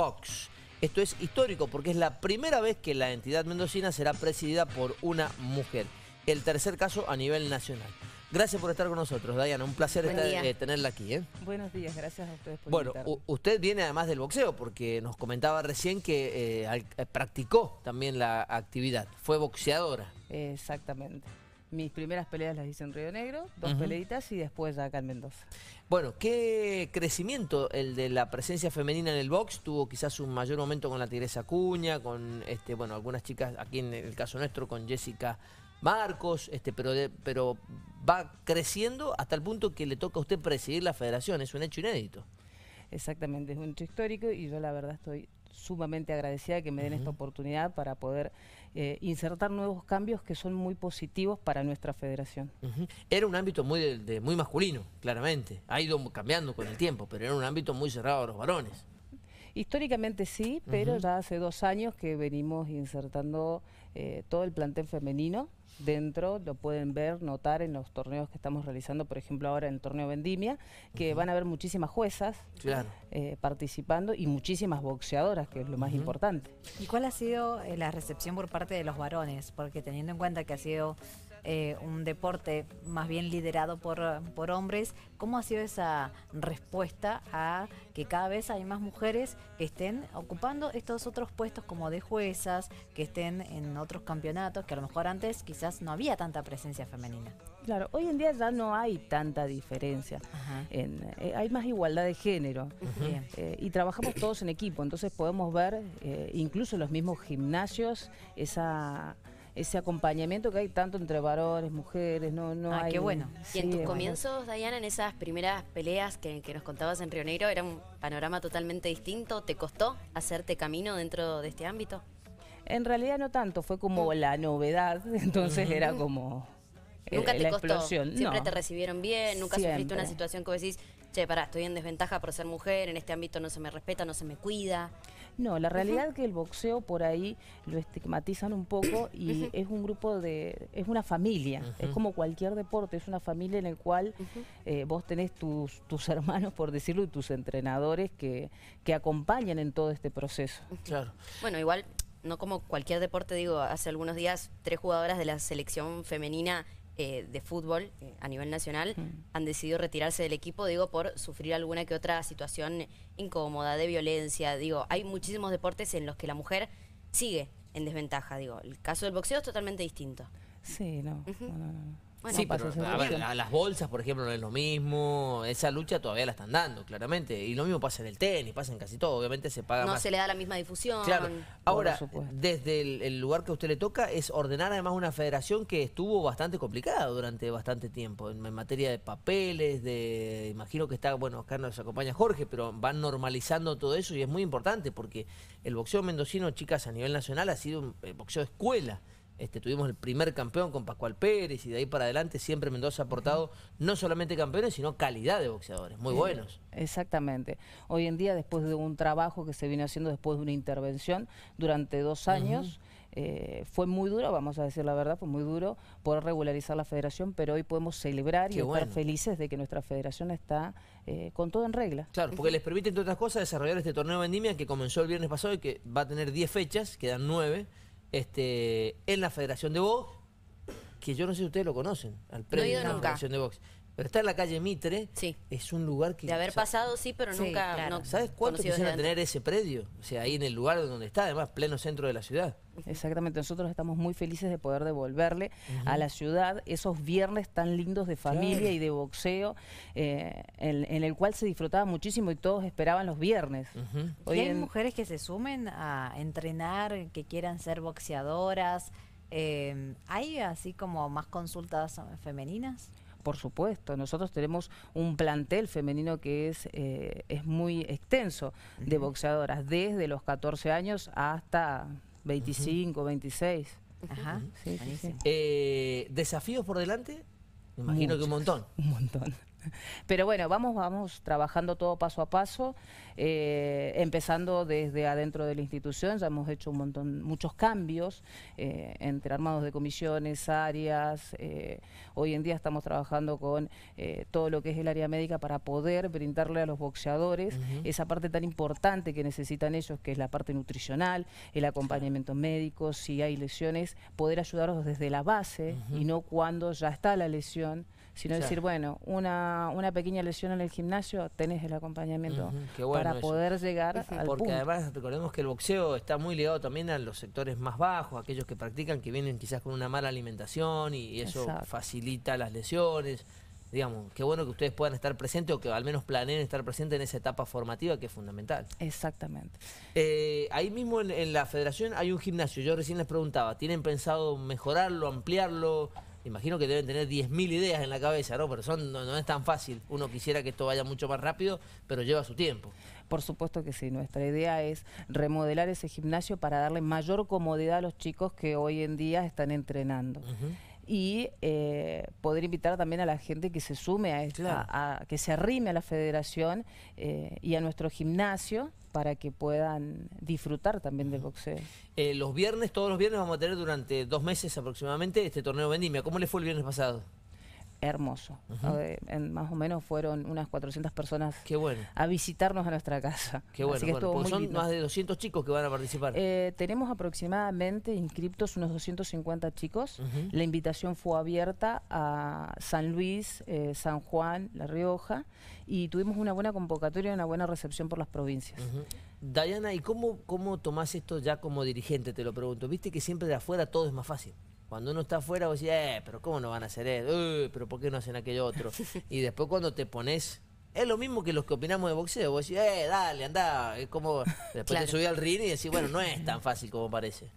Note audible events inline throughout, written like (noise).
Box. Esto es histórico porque es la primera vez que la entidad mendocina será presidida por una mujer. El tercer caso a nivel nacional. Gracias por estar con nosotros, Diana. Un placer eh, tenerla aquí. ¿eh? Buenos días, gracias a ustedes por Bueno, usted viene además del boxeo, porque nos comentaba recién que eh, practicó también la actividad. Fue boxeadora. Exactamente. Mis primeras peleas las hice en Río Negro, dos peleitas y después acá en Mendoza. Bueno, ¿qué crecimiento el de la presencia femenina en el box? Tuvo quizás un mayor momento con la Tigresa Cuña, con este, bueno, algunas chicas, aquí en el caso nuestro, con Jessica Marcos, este, pero, pero va creciendo hasta el punto que le toca a usted presidir la federación, es un hecho inédito. Exactamente, es un hecho histórico y yo la verdad estoy sumamente agradecida que me den esta oportunidad para poder eh, insertar nuevos cambios que son muy positivos para nuestra federación. Era un ámbito muy, de, muy masculino, claramente. Ha ido cambiando con el tiempo, pero era un ámbito muy cerrado a los varones. Históricamente sí, pero ya hace dos años que venimos insertando eh, todo el plantel femenino dentro, lo pueden ver, notar en los torneos que estamos realizando, por ejemplo ahora en el torneo Vendimia, que van a haber muchísimas juezas eh, participando y muchísimas boxeadoras, que es lo más importante. ¿Y cuál ha sido eh, la recepción por parte de los varones? Porque teniendo en cuenta que ha sido eh, un deporte más bien liderado por, hombres. ¿Cómo ha sido esa respuesta a que cada vez hay más mujeres que estén ocupando estos otros puestos como de juezas, que estén en otros campeonatos, que a lo mejor antes quizás no había tanta presencia femenina? Claro, hoy en día ya no hay tanta diferencia. Eh, hay más igualdad de género. Eh, y trabajamos todos en equipo, entonces podemos ver, incluso en los mismos gimnasios, esa ese acompañamiento que hay tanto entre varones, mujeres, no, no ah, qué bueno. y en tus comienzos, Dayana, Diana, en esas primeras peleas que, nos contabas en Río Negro, ¿era un panorama totalmente distinto? ¿Te costó hacerte camino dentro de este ámbito? En realidad no tanto, fue como mm. la novedad, (laughs) entonces era como... Eh, nunca te costó, siempre te recibieron bien, nunca sufriste una situación que decís, che, pará, estoy en desventaja por ser mujer, en este ámbito no se me respeta, no se me cuida. No, la realidad es que el boxeo por ahí lo estigmatizan un poco y es un grupo de, es una familia, es como cualquier deporte, es una familia en el cual eh, vos tenés tus, hermanos, por decirlo, y tus entrenadores que, que acompañan en todo este proceso. Claro. Bueno, igual no como cualquier deporte, digo, hace algunos días tres jugadoras de la selección femenina eh, de fútbol eh, a nivel nacional mm. han decidido retirarse del equipo, digo, por sufrir alguna que otra situación incómoda, de violencia. Digo, hay muchísimos deportes en los que la mujer sigue en desventaja. Digo, el caso del boxeo es totalmente distinto. Sí, no. Bueno, a las bolsas, por ejemplo, no es lo mismo. Esa lucha todavía la están dando, claramente. Y lo mismo pasa en el tenis, pasa en casi todo. Obviamente se paga no se le da la misma difusión. Claro. Ahora, desde el, lugar que a usted le toca, es ordenar además una federación que estuvo bastante complicada durante bastante tiempo. En, materia de papeles, de... Imagino que está... Bueno, acá nos acompaña Jorge, pero van normalizando todo eso y es muy importante porque el boxeo mendocino, chicas, a nivel nacional ha sido un eh, boxeo de escuela. Este, tuvimos el primer campeón con Pascual Pérez y de ahí para adelante siempre Mendoza ha aportado no solamente campeones, sino calidad de boxeadores, muy buenos. Exactamente. Hoy en día, después de un trabajo que se viene haciendo después de una intervención durante dos años, eh, fue muy duro, vamos a decir la verdad, fue muy duro poder regularizar la federación, pero hoy podemos celebrar y estar felices de que nuestra federación está eh, con todo en regla. Claro, porque les permite, entre otras cosas, desarrollar este torneo de vendimia que comenzó el viernes pasado y que va a tener 10 fechas, quedan 9 este, en la Federación de Vox que yo no sé si ustedes lo conocen, al predio de la Federación de Vox Pero está en la calle Mitre, es un lugar que... De haber pasado, sí, pero nunca... ¿Sabes No ¿Sabes cuánto tener ese predio? O sea, ahí en el lugar donde está, además, pleno centro de la ciudad. Exactamente, nosotros estamos muy felices de poder devolverle a la ciudad esos viernes tan lindos de familia y de boxeo, eh, en, el cual se disfrutaba muchísimo y todos esperaban los viernes. hay mujeres que se sumen a entrenar, que quieran ser boxeadoras? Em, ¿Hay así como más consultas femeninas? por supuesto. Nosotros tenemos un plantel femenino que es, eh, es muy extenso de boxeadoras, desde los 14 años hasta 25, 26. Ajá. Sí, eh, ¿Desafíos por delante? Me imagino que un montón. Un montón. Pero bueno, vamos, vamos trabajando todo paso a paso, eh, empezando desde adentro de la institución, ya hemos hecho un montón, muchos cambios eh, entre armados de comisiones, áreas, eh, hoy en día estamos trabajando con todo lo que es el área médica para poder brindarle a los boxeadores esa parte tan importante que necesitan ellos, que es la parte nutricional, el acompañamiento médico, si hay lesiones, poder ayudarlos desde la base y no cuando ya está la lesión sino decir, bueno, una, una pequeña lesión en el gimnasio, tenés el acompañamiento para poder llegar al Porque además recordemos que el boxeo está muy ligado también a los sectores más bajos, aquellos que practican, que vienen quizás con una mala alimentación y, eso facilita las lesiones digamos, qué bueno que ustedes puedan estar presentes o que al menos planeen estar presentes en esa etapa formativa que es fundamental. Exactamente. Eh, ahí mismo en, en, la federación hay un gimnasio, yo recién les preguntaba, ¿tienen pensado mejorarlo, ampliarlo? Imagino que deben tener 10.000 ideas en la cabeza, ¿no? Pero son, no, es tan fácil. Uno quisiera que esto vaya mucho más rápido, pero lleva su tiempo. Por supuesto que sí. Nuestra idea es remodelar ese gimnasio para darle mayor comodidad a los chicos que hoy en día están entrenando y eh, poder invitar también a la gente que se sume a esta, a, que se arrime a la federación eh, y a nuestro gimnasio para que puedan disfrutar también del boxeo. Eh, los viernes, todos los viernes vamos a tener durante dos meses aproximadamente este torneo Vendimia. ¿Cómo le fue el viernes pasado? hermoso. Eh, más o menos fueron unas 400 personas a visitarnos a nuestra casa. que bueno son más de 200 chicos que van a participar. Eh, tenemos aproximadamente inscriptos unos 250 chicos. La invitación fue abierta a San Luis, eh, San Juan, La Rioja y tuvimos una buena convocatoria y una buena recepción por las provincias. Dayana, ¿y cómo, cómo tomás esto ya como dirigente? Te lo pregunto. Viste que siempre de afuera todo es más fácil. Cuando uno está afuera, vos decís, eh, pero ¿cómo no van a hacer eso? pero ¿por qué no hacen aquello otro? (laughs) y después cuando te pones es lo mismo que los que opinamos de boxeo. Vos decís, eh, dale, anda. Es como después te subí al ring y decís, bueno, no es tan fácil como parece.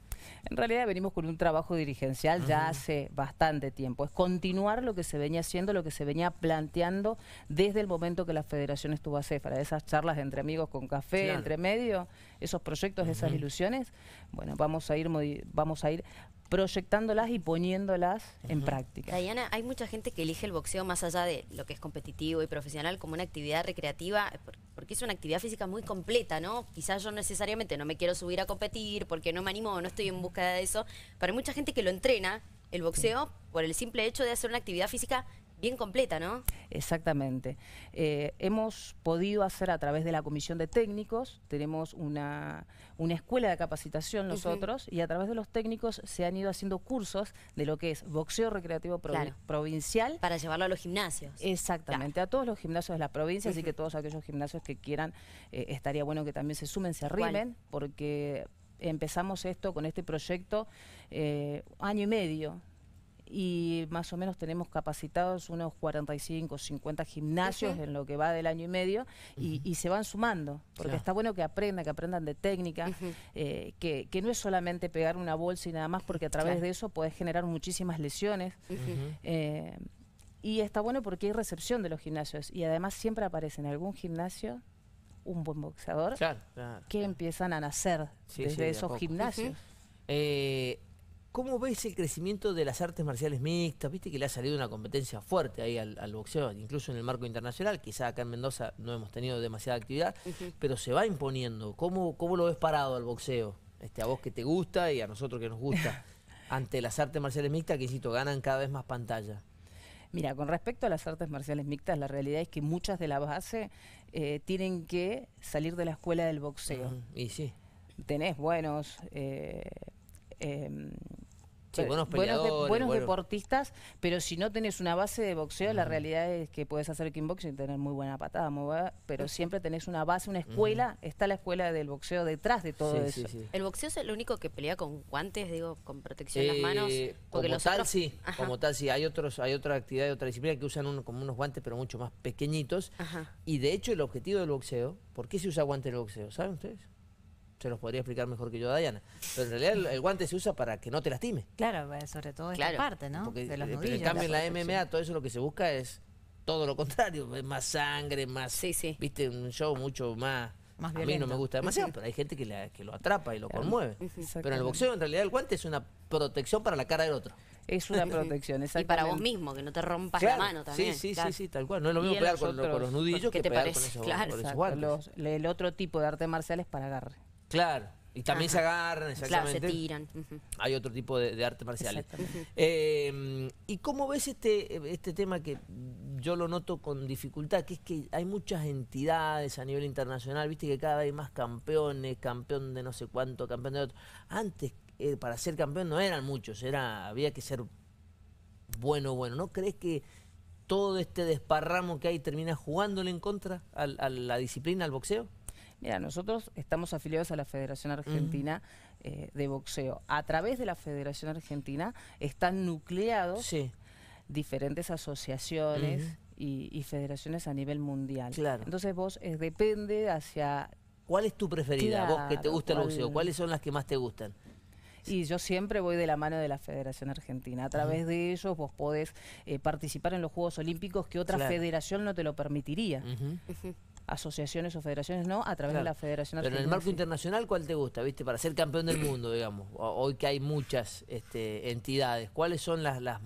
En realidad venimos con un trabajo dirigencial ya hace bastante tiempo. Es continuar lo que se venía haciendo, lo que se venía planteando desde el momento que la federación estuvo a Céfara. Esas charlas entre amigos con café, entre medio, esos proyectos, esas ilusiones. Bueno, vamos a ir, vamos a ir proyectándolas y poniéndolas en práctica. Diana, hay mucha gente que elige el boxeo más allá de lo que es competitivo y profesional como una actividad recreativa, eh, porque es una actividad física muy completa, ¿no? Quizás yo necesariamente no me quiero subir a competir porque no me animo, no estoy en búsqueda de eso, pero hay mucha gente que lo entrena el boxeo por el simple hecho de hacer una actividad física bien completa, ¿no? Exactamente. Eh, hemos podido hacer a través de la comisión de técnicos, tenemos una, una escuela de capacitación nosotros, y a través de los técnicos se han ido haciendo cursos de lo que es boxeo recreativo provincial. Para llevarlo a los gimnasios. Exactamente, a todos los gimnasios de la provincia, así que todos aquellos gimnasios que quieran, eh, estaría bueno que también se sumen, se arrimen, porque empezamos esto con este proyecto eh, año y medio y más o menos tenemos capacitados unos 45, o 50 gimnasios en lo que va del año y medio y, se van sumando, porque está bueno que aprendan, que aprendan de técnica, eh, que, no es solamente pegar una bolsa y nada más, porque a través de eso puedes generar muchísimas lesiones. Eh, y está bueno porque hay recepción de los gimnasios y además siempre aparece en algún gimnasio un buen boxeador que empiezan a nacer desde esos gimnasios. ¿Cómo ves el crecimiento de las artes marciales mixtas? Viste que le ha salido una competencia fuerte ahí al, boxeo, incluso en el marco internacional. Quizá acá en Mendoza no hemos tenido demasiada actividad, pero se va imponiendo. ¿Cómo, ¿Cómo lo ves parado al boxeo? Este, a vos que te gusta y a nosotros que nos gusta, (laughs) ante las artes marciales mixtas que, insisto, ganan cada vez más pantalla. Mira, con respecto a las artes marciales mixtas, la realidad es que muchas de la base eh, tienen que salir de la escuela del boxeo. Y sí. Tenés buenos... Eh, em, buenos, deportistas, pero si no tenés una base de boxeo, la realidad es que puedes hacer kickboxing y tener muy buena patada, pero siempre tenés una base, una escuela, está la escuela del boxeo detrás de todo eso. el boxeo es el único que pelea con guantes, digo, con protección en las eh, manos. Porque como tal sí, como tal sí, hay otros, hay otra actividad, de otra disciplina que usan uno, como unos guantes, pero mucho más pequeñitos. Y de hecho el objetivo del boxeo, ¿por qué se usa guante en el boxeo? ¿Saben ustedes? se los podría explicar mejor que yo a Dayana. Pero en realidad el, guante se usa para que no te lastime. Claro, pues, sobre todo esta parte, ¿no? de los eh, nudillos, en cambio en la, MMA todo eso lo que se busca es todo lo contrario, más sangre, más... Sí, sí. Viste, un show mucho más... Más a mí no me gusta demasiado, pero hay gente que, lo atrapa y lo conmueve. Pero en el boxeo, en realidad, el guante es una protección para la cara del otro. Es una (laughs) protección, exactamente. Y para vos mismo, que no te rompas la mano también. Sí, sí, sí, sí, tal cual. No es lo mismo pegar con, los nudillos que te parece? con esos, guantes. el otro tipo de arte marcial es para agarre. Claro. Y también se agarran, exactamente. Claro, se tiran. Hay otro tipo de, arte artes marciales. Eh, ¿Y cómo ves este, este tema que yo lo noto con dificultad? Que es que hay muchas entidades a nivel internacional, viste que cada vez hay más campeones, campeón de no sé cuánto, campeón de otro. Antes, eh, para ser campeón no eran muchos, era había que ser bueno, bueno. ¿No crees que todo este desparramo que hay termina jugándole en contra a la disciplina, al boxeo? Mira, nosotros estamos afiliados a la Federación Argentina eh, de Boxeo. A través de la Federación Argentina están nucleados diferentes asociaciones y, federaciones a nivel mundial. Claro. Entonces vos eh, depende hacia... ¿Cuál es tu preferida, vos que te gusta el boxeo? ¿Cuáles son las que más te gustan? Y yo siempre voy de la mano de la Federación Argentina. A través de ellos vos podés eh, participar en los Juegos Olímpicos que otra federación no te lo permitiría asociaciones o federaciones, no, a través de la Federación Pero en el marco internacional, ¿cuál te gusta, viste? Para ser campeón del mundo, digamos, hoy que hay muchas este, entidades, ¿cuáles son las, las,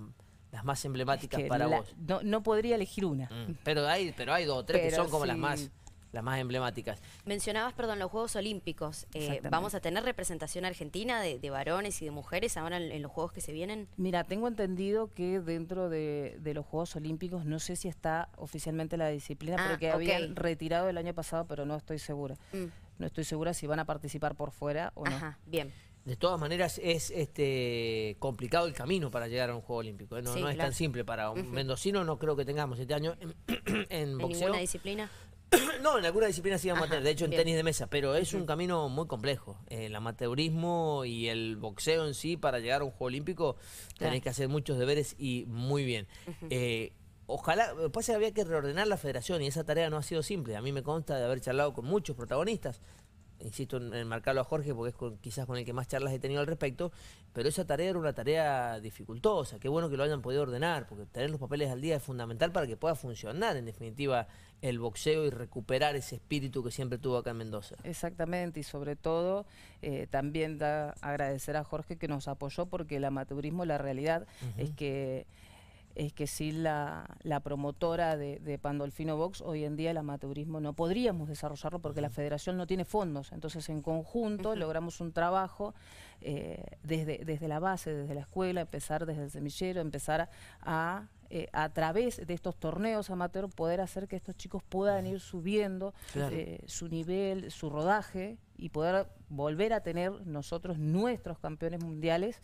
más emblemáticas para vos? No, no podría elegir una. Mm, pero hay pero hay dos o tres que son como las más las más emblemáticas. Mencionabas, perdón, los Juegos Olímpicos. Eh, ¿Vamos a tener representación argentina de, varones y de mujeres ahora en, los Juegos que se vienen? Mira, tengo entendido que dentro de, los Juegos Olímpicos, no sé si está oficialmente la disciplina, porque ah, habían retirado el año pasado, pero no estoy segura. Mm. No estoy segura si van a participar por fuera o no. Ajá, bien. De todas maneras es este complicado el camino para llegar a un Juego Olímpico. ¿eh? No, es tan simple para un mendocino, no creo que tengamos este año (clears throat) en, en boxeo. ¿En disciplina? no, en alguna disciplina sí amateur, de hecho en tenis de mesa, pero es un camino muy complejo. El amateurismo y el boxeo en sí, para llegar a un juego olímpico, tenés que hacer muchos deberes y muy bien. Eh, ojalá, pasa que había que reordenar la federación y esa tarea no ha sido simple. A mí me consta de haber charlado con muchos protagonistas, insisto en, marcarlo a Jorge porque es quizás con el que más charlas he tenido al respecto, pero esa tarea era una tarea dificultosa, qué bueno que lo hayan podido ordenar, porque tener los papeles al día es fundamental para que pueda funcionar en definitiva el boxeo y recuperar ese espíritu que siempre tuvo acá en Mendoza. Exactamente, y sobre todo eh, también da, agradecer a Jorge que nos apoyó porque el amateurismo, la realidad es que es que si la, promotora de, Pandolfino Box, hoy en día el amateurismo no podríamos desarrollarlo porque la federación no tiene fondos. Entonces, en conjunto, logramos un trabajo eh, desde, desde la base, desde la escuela, empezar desde el semillero, empezar a a eh, través de estos torneos amateur poder hacer que estos chicos puedan ir subiendo eh, su nivel, su rodaje y poder volver a tener nosotros nuestros campeones mundiales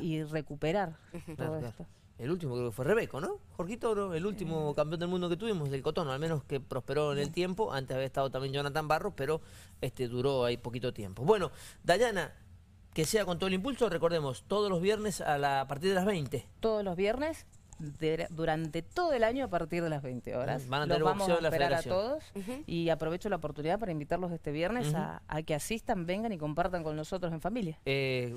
Y, recuperar todo esto. El último creo que fue Rebeco, ¿no? Jorgito Toro, el último eh. campeón del mundo que tuvimos, del Cotono, al menos que prosperó en el tiempo. Antes había estado también Jonathan Barros, pero este duró ahí poquito tiempo. Bueno, Dayana, que sea con todo el impulso, recordemos, todos los viernes a, la, a partir de las 20. Todos los viernes durante todo el año a partir de las 20 horas. Van a tener los vamos a esperar a todos y aprovecho la oportunidad para invitarlos este viernes a, que asistan, vengan y compartan con nosotros en familia. Eh,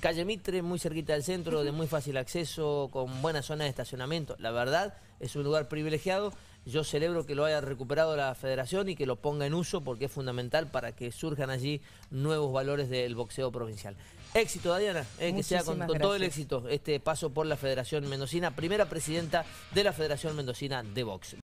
calle Mitre, muy cerquita del centro, de muy fácil acceso, con buena zona de estacionamiento. La verdad, es un lugar privilegiado. Yo celebro que lo haya recuperado la federación y que lo ponga en uso porque es fundamental para que surjan allí nuevos valores del boxeo provincial. Éxito, Dadiana, eh, que sea con, todo el éxito este paso por la Federación Mendocina, primera presidenta de la Federación Mendocina de Box.